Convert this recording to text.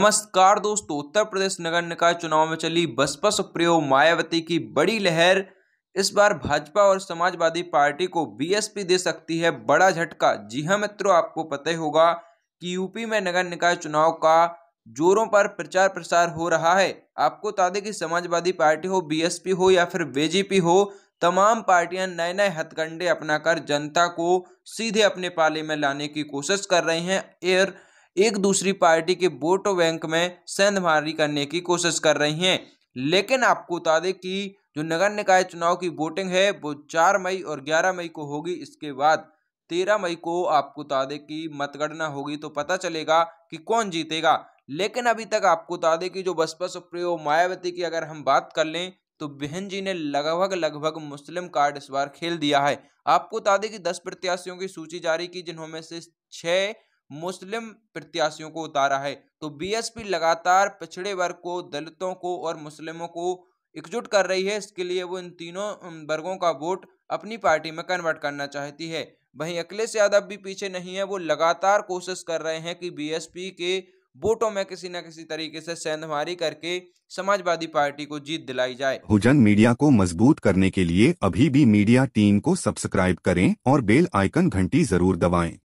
नमस्कार दोस्तों उत्तर प्रदेश नगर निकाय चुनाव में चली बसपा सुप्रियो मायावती की बड़ी लहर इस बार भाजपा और समाजवादी पार्टी को बीएसपी दे सकती है बड़ा झटका जी हां मित्रों आपको पता ही होगा कि यूपी में नगर निकाय चुनाव का जोरों पर प्रचार प्रसार हो रहा है आपको बता दें कि समाजवादी पार्टी हो बीएसपी हो या फिर बीजेपी हो तमाम पार्टियां नए नए हथकंडे अपनाकर जनता को सीधे अपने पाले में लाने की कोशिश कर रही हैं एयर एक दूसरी पार्टी के वोट बैंक में सेंधमारी करने की कोशिश कर रही हैं लेकिन आपको बता दें कि जो नगर निकाय चुनाव की वोटिंग है वो चार मई और ग्यारह मई को होगी इसके बाद तेरह मई को आपको बता दें कि मतगणना होगी तो पता चलेगा कि कौन जीतेगा लेकिन अभी तक आपको बता दें कि जो बसपा सुप्रियो मायावती की अगर हम बात कर लें तो बहन जी ने लगभग लगभग मुस्लिम कार्ड इस बार खेल दिया है आपको बता दें कि दस प्रत्याशियों की सूची जारी की जिन्होंने से छः मुस्लिम प्रत्याशियों को उतारा है तो बीएसपी लगातार पिछड़े वर्ग को दलितों को और मुस्लिमों को एकजुट कर रही है इसके लिए वो इन तीनों वर्गों का वोट अपनी पार्टी में कन्वर्ट करना चाहती है वहीं अखिलेश यादव भी पीछे नहीं है वो लगातार कोशिश कर रहे हैं कि बीएसपी के वोटों में किसी न किसी तरीके से सेंधमारी करके समाजवादी पार्टी को जीत दिलाई जाए हुजन मीडिया को मजबूत करने के लिए अभी भी मीडिया टीम को सब्सक्राइब करें और बेल आइकन घंटी जरूर दबाएं।